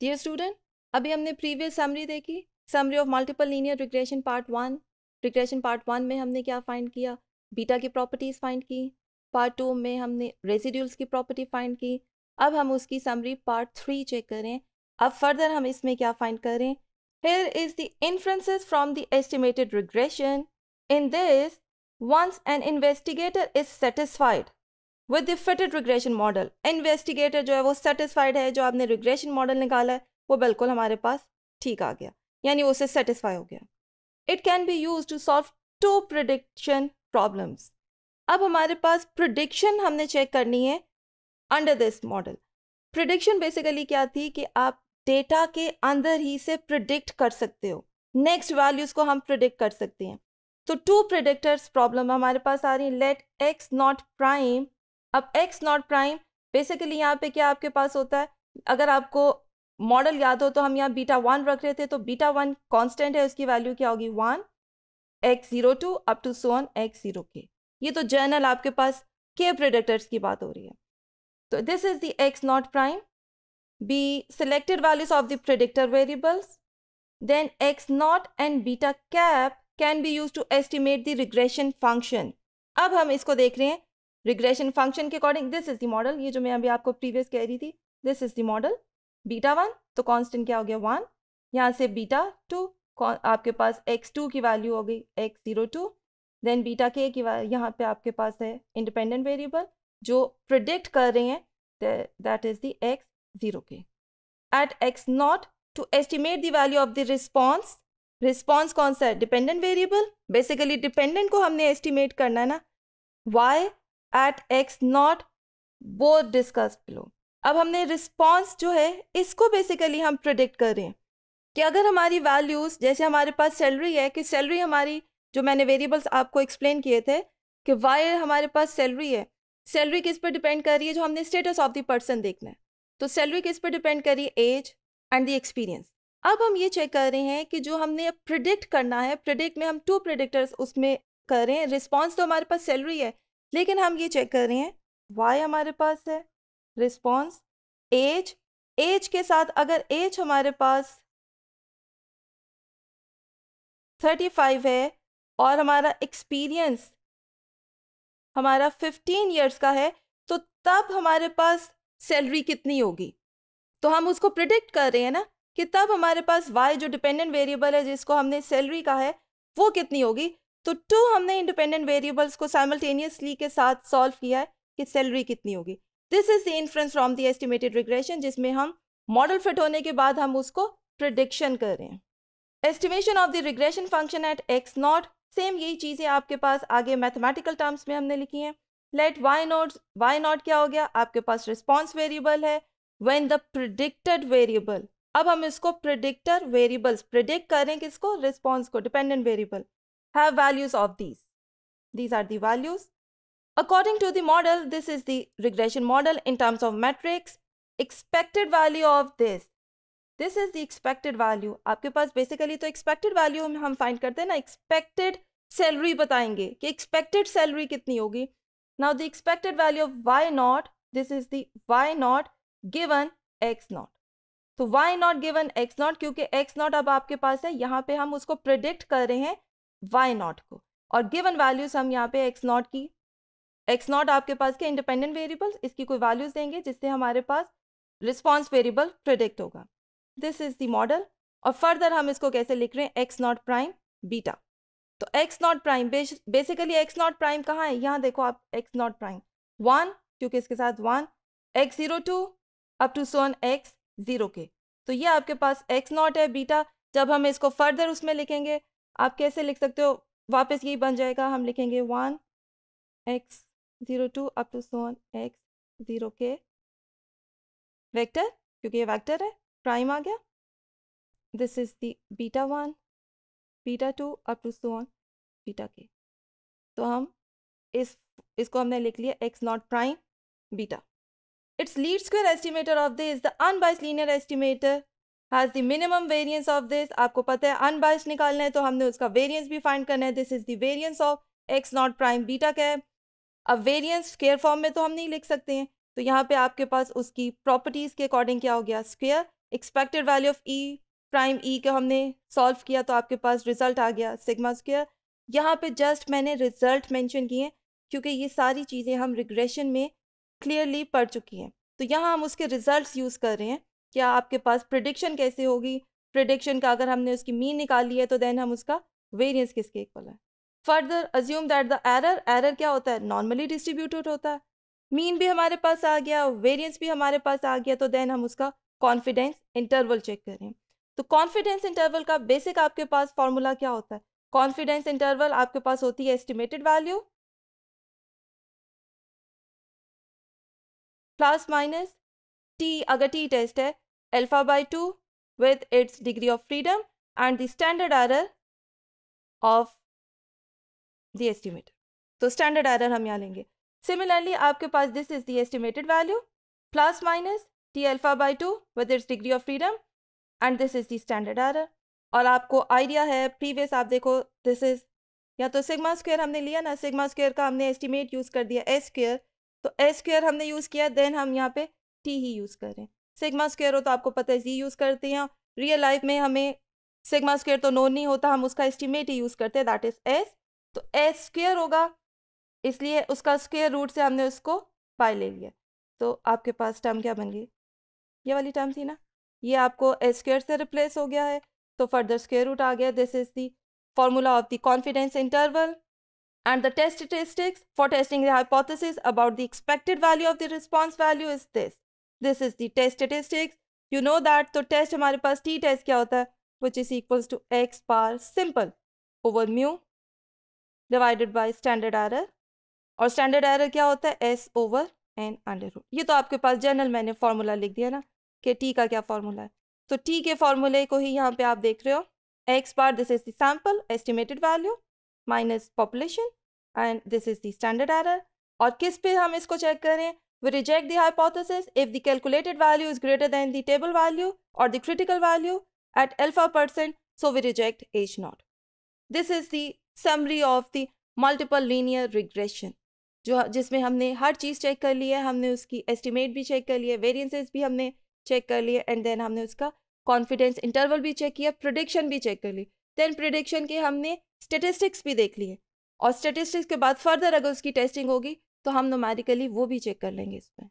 Dear student अभी हमने previous summary देखी summary of multiple linear regression part one regression part one में हमने क्या फाइंड किया बीटा की प्रॉपर्टीज फाइंड की पार्ट टू में हमने रेजिड्यूल्स की प्रॉपर्टी फाइंड की अब हम उसकी समरी पार्ट थ्री चेक करें अब फर्दर हम इसमें क्या फाइंड करें here is the inferences from the estimated regression in this once an investigator is satisfied with the fitted regression model investigator जो है वो सेटिस्फाइड है जो आपने रिग्रेशन मॉडल निकाला है वो बिल्कुल हमारे पास ठीक आ गया यानी उसे सेटिस्फाई हो गया it can be use to solve two prediction problems अब हमारे पास प्रडिक्शन हमने चेक करनी है under this model prediction basically क्या थी कि आप डेटा के अंदर ही से प्रडिक्ट कर सकते हो नेक्स्ट वैल्यूज को हम प्रडिक्ट कर सकते हैं तो टू प्रडिक्टर्स प्रॉब्लम हमारे पास आ रही है लेट एक्स नॉट प्राइम अब एक्स नॉट प्राइम बेसिकली यहाँ पे क्या आपके पास होता है अगर आपको मॉडल याद हो तो हम यहाँ बीटा वन रख रहे थे तो बीटा वन कॉन्स्टेंट है उसकी वैल्यू क्या होगी one x zero two up to सोन एक्स जीरो के ये तो जर्नल आपके पास के प्रोडक्टर्स की बात हो रही है तो this is the x not prime be selected values of the predictor variables then x नॉट and beta cap can be used to estimate the regression function. अब हम इसको देख रहे हैं रिग्रेशन फंक्शन के according this is the model ये जो मैं अभी आपको प्रीवियस कह रही थी this is the model beta one तो कॉन्स्टेंट क्या हो गया वन यहाँ से बीटा टू आपके पास एक्स टू की वैल्यू हो गई x zero two then beta k की यहाँ पे आपके पास है इंडिपेंडेंट वेरिएबल जो प्रिडिक्ट कर रहे हैं that is the x zero k at x not to estimate the value of the response response कौन सा है डिपेंडेंट वेरिएबल बेसिकली डिपेंडेंट को हमने एस्टिमेट करना है ना y at x not both discuss below अब हमने रिस्पॉन्स जो है इसको बेसिकली हम प्रडिक्ट कर रहे हैं कि अगर हमारी वैल्यूज़ जैसे हमारे पास सैलरी है कि सैलरी हमारी जो मैंने वेरिएबल्स आपको एक्सप्लेन किए थे कि वाई हमारे पास सैलरी है सैलरी किस पर डिपेंड कर रही है जो हमने स्टेटस ऑफ द पर्सन देखना है तो सैलरी किस पर डिपेंड कर रही है एज एंड द एक्सपीरियंस अब हम ये चेक कर रहे हैं कि जो हमने प्रिडिक्ट करना है प्रिडिक्ट में हम टू प्रिडिक्टर्स उसमें कर रहे हैं रिस्पॉन्स तो हमारे पास सैलरी है लेकिन हम ये चेक कर रहे हैं वाई हमारे पास है रिस्पॉन्स एज एज के साथ अगर एज हमारे पास 35 है और हमारा एक्सपीरियंस हमारा 15 ईयर्स का है तो तब हमारे पास सैलरी कितनी होगी तो हम उसको प्रिडिक्ट कर रहे हैं ना कि तब हमारे पास वाई जो डिपेंडेंट वेरिएबल है जिसको हमने सैलरी का है वो कितनी होगी तो टू हमने इंडिपेंडेंट वेरिएबल्स को साइमल्टेनियसली के साथ सॉल्व किया है कि सैलरी कितनी होगी this is the inference from the estimated regression जिसमें हम मॉडल फिट होने के बाद हम उसको प्रिडिक्शन कर रहे हैं estimation of the regression function at x not same यही चीज़ें आपके पास आगे मैथमेटिकल टर्म्स में हमने लिखी हैं let y not y not क्या हो गया आपके पास रिस्पॉन्स वेरिएबल है वेन द प्रिडिक्टेड वेरिएबल अब हम इसको प्रिडिक्टर वेरिएबल्स प्रिडिक्ट करें किसको रिस्पॉन्स को dependent variable have values of these. These are the values. According to the model, this is the regression model in terms of matrix. Expected value of this. This is the expected value. आपके पास basically तो expected value हम हम find करते हैं ना expected salary बताएंगे कि expected salary कितनी होगी. Now the expected value of y not. This is the y not given x not. तो so, y not given x not क्योंकि x not अब आपके पास है यहाँ पे हम उसको predict कर रहे हैं वाई नॉट को और गिवन वैल्यूज हम यहाँ पे एक्स नॉट की एक्स नॉट आपके पास क्या इंडिपेंडेंट वेरिएबल्स इसकी कोई वैल्यूज देंगे जिससे हमारे पास रिस्पॉन्स वेरिएबल प्रिडिक्ट होगा दिस इज द मॉडल और फर्दर हम इसको कैसे लिख रहे हैं एक्स नॉट प्राइम बीटा तो x not prime basically x not prime कहाँ है यहाँ देखो आप एक्स नॉट प्राइम वन क्योंकि इसके साथ one x zero two up to सोन एक्स जीरो के तो ये आपके पास एक्स नॉट है बीटा जब हम इसको फर्दर उसमें लिखेंगे आप कैसे लिख सकते हो वापस यही बन जाएगा हम लिखेंगे one x zero two up to सोन एक्स ज़ीरो के वेक्टर क्योंकि ये वेक्टर है प्राइम आ गया this is the beta one beta two up to सोन बीटा के तो हम इस इसको हमने लिख लिया x not prime beta it's least square of the this the unbiased linear estimator has the minimum variance of this आपको पता है अनबाइस निकालना है तो हमने उसका वेरियंस भी फाइंड करना है this is variance of x not prime beta cap अब वेरियंस स्केयर फॉर्म में तो हम नहीं लिख सकते हैं तो यहाँ पे आपके पास उसकी प्रॉपर्टीज़ के अकॉर्डिंग क्या हो गया square expected value of e prime e को हमने सॉल्व किया तो आपके पास रिजल्ट आ गया सिग्मा स्क्वेयर यहाँ पे जस्ट मैंने रिजल्ट मेंशन किए हैं क्योंकि ये सारी चीज़ें हम रिग्रेशन में क्लियरली पढ़ चुकी हैं तो यहाँ हम उसके रिजल्ट्स यूज़ कर रहे हैं क्या आपके पास प्रिडिक्शन कैसे होगी प्रिडिक्शन का अगर हमने उसकी मीन निकाल ली है तो देन हम उसका वेरियंस किसके इक्वल है further assume that the error error क्या होता है नॉर्मली डिस्ट्रीब्यूटेड होता है मीन भी हमारे पास आ गया वेरियंस भी हमारे पास आ गया तो देन हम उसका कॉन्फिडेंस इंटरवल चेक करें तो कॉन्फिडेंस इंटरवल का बेसिक आपके पास फॉर्मूला क्या होता है कॉन्फिडेंस इंटरवल आपके पास होती है estimated value plus minus t अगर टी टेस्ट है alpha by two with its degree of freedom and the standard error of the estimate तो स्टैंडर्ड आर हम यहाँ लेंगे सिमिलरली आपके पास this is the estimated value plus minus t alpha by two with its degree of freedom and this is the standard error और आपको idea है previous आप देखो दिस इज या तो सिग्मा स्क्वेयर हमने लिया ना सिग्मा स्क्वेयर का हमने एस्टिमेट यूज़ कर दिया एस स्क्वेयर तो एस स्क्वेयर हमने यूज़ किया देन हम यहाँ पे टी ही यूज़ करें सिग्मा स्क्वेयर हो तो आपको पता है जी यूज़ करते हैं रियल लाइफ में हमें सिग्मा स्क्वेयर तो नोन नहीं होता हम उसका एस्टिमेट ही यूज़ करते हैं दैट इज़ एस तो एस स्क्वेयर होगा इसलिए उसका स्क्वेयर रूट से हमने उसको पाई ले लिया तो आपके पास टर्म क्या बन गई ये वाली टर्म थी ना ये आपको एस स्क्वेयर से रिप्लेस हो गया है तो फर्दर स्क्वेयर रूट आ गया this is the formula of the confidence interval and the test statistics for testing the hypothesis about the expected value of the response value is this this is the test statistics you know that तो test हमारे पास t test क्या होता है which is equals to x bar simple over mu divided by standard error और standard error क्या होता है s over n under root ये तो आपके पास जनरल मैंने फार्मूला लिख दिया ना कि टी का क्या फार्मूला है तो टी के फार्मूले को ही यहाँ पे आप देख रहे हो x bar this is sample estimated value minus population and this is the error और किस पे हम इसको चेक करें We reject the hypothesis if the calculated value is greater than the table value or the critical value at alpha percent, so we reject H naught. This is the summary of the multiple linear regression. जो जिसमें हमने हर चीज़ check कर ली है हमने उसकी estimate भी check कर लिए वेरिएंसेस भी हमने चेक कर लिए एंड देन हमने उसका कॉन्फिडेंस इंटरवल भी चेक किया प्रोडिक्शन भी चेक कर ली देन प्रोडिक्शन के हमने स्टेटिस्टिक्स भी देख लिए और स्टेटिस्टिक्स के बाद फर्दर अगर उसकी टेस्टिंग होगी तो हम नोमेरिकली वो भी चेक कर लेंगे इसमें